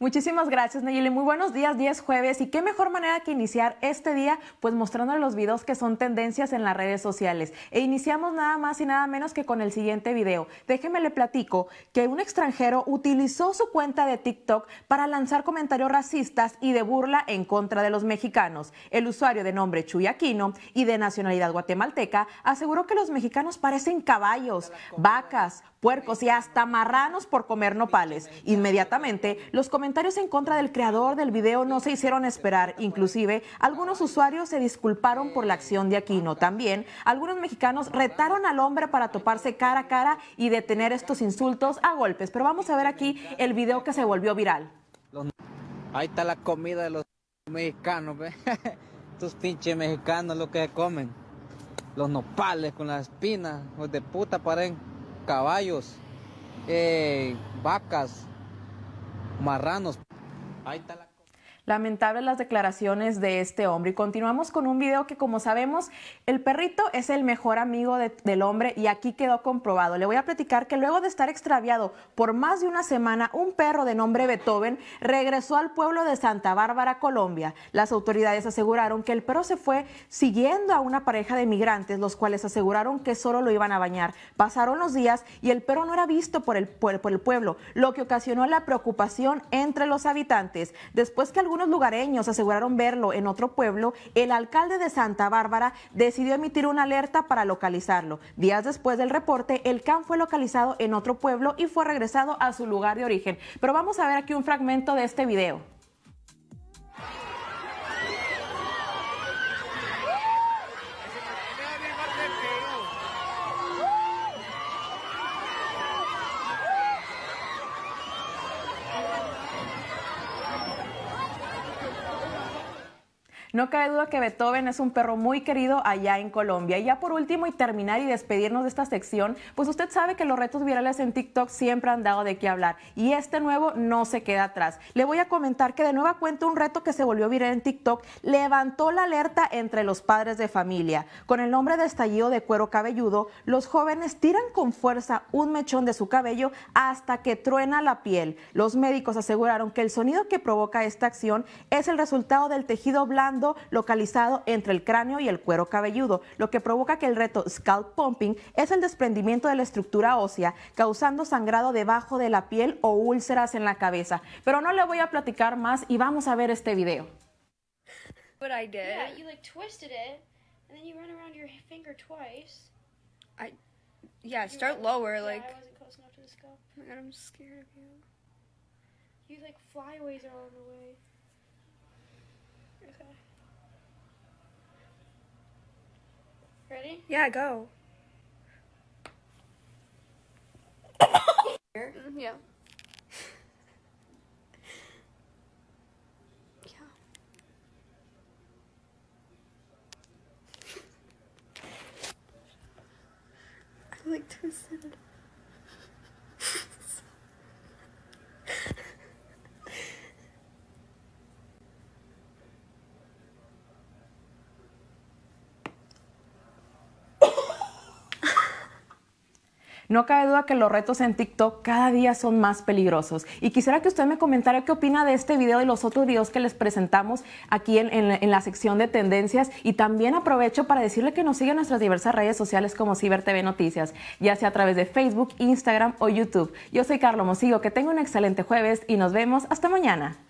Muchísimas gracias, Nayeli. Muy buenos días, 10 jueves. Y qué mejor manera que iniciar este día, pues mostrándole los videos que son tendencias en las redes sociales. E iniciamos nada más y nada menos que con el siguiente video. Déjeme le platico que un extranjero utilizó su cuenta de TikTok para lanzar comentarios racistas y de burla en contra de los mexicanos. El usuario de nombre Chuy Aquino y de nacionalidad guatemalteca aseguró que los mexicanos parecen caballos, vacas, puercos y hasta marranos por comer nopales. Inmediatamente, los comentarios comentarios en contra del creador del video no se hicieron esperar. Inclusive, algunos usuarios se disculparon por la acción de Aquino. También, algunos mexicanos retaron al hombre para toparse cara a cara y detener estos insultos a golpes. Pero vamos a ver aquí el video que se volvió viral. Ahí está la comida de los mexicanos, ¿ve? Estos pinches mexicanos lo que comen. Los nopales con las espinas, los de puta paren caballos, eh, vacas, marranos. Lamentables las declaraciones de este hombre. Y continuamos con un video que, como sabemos, el perrito es el mejor amigo del hombre y aquí quedó comprobado. Le voy a platicar que luego de estar extraviado por más de una semana, un perro de nombre Beethoven regresó al pueblo de Santa Bárbara, Colombia. Las autoridades aseguraron que el perro se fue siguiendo a una pareja de migrantes, los cuales aseguraron que solo lo iban a bañar. Pasaron los días y el perro no era visto por el, el pueblo, lo que ocasionó la preocupación entre los habitantes. Después que algunos lugareños aseguraron verlo en otro pueblo, el alcalde de Santa Bárbara decidió emitir una alerta para localizarlo. Días después del reporte, el can fue localizado en otro pueblo y fue regresado a su lugar de origen. Pero vamos a ver aquí un fragmento de este video. No cabe duda que Beethoven es un perro muy querido allá en Colombia. Y ya por último, y terminar y despedirnos de esta sección, pues usted sabe que los retos virales en TikTok siempre han dado de qué hablar. Y este nuevo no se queda atrás. Le voy a comentar que de nueva cuenta un reto que se volvió viral en TikTok levantó la alerta entre los padres de familia. Con el nombre de estallido de cuero cabelludo, los jóvenes tiran con fuerza un mechón de su cabello hasta que truena la piel. Los médicos aseguraron que el sonido que provoca esta acción es el resultado del tejido blando localizado entre el cráneo y el cuero cabelludo, lo que provoca que el reto scalp pumping es el desprendimiento de la estructura ósea, causando sangrado debajo de la piel o úlceras en la cabeza. Pero no le voy a platicar más y vamos a ver este video. you like flyaways all the way. Ready? Yeah, go. Here? Mm, yeah. yeah. I like twisted. No cabe duda que los retos en TikTok cada día son más peligrosos. Y quisiera que usted me comentara qué opina de este video y los otros videos que les presentamos aquí en, la sección de tendencias. Y también aprovecho para decirle que nos sigue en nuestras diversas redes sociales como Ciber TV Noticias, ya sea a través de Facebook, Instagram o YouTube. Yo soy Carlos Mosigo, que tenga un excelente jueves y nos vemos hasta mañana.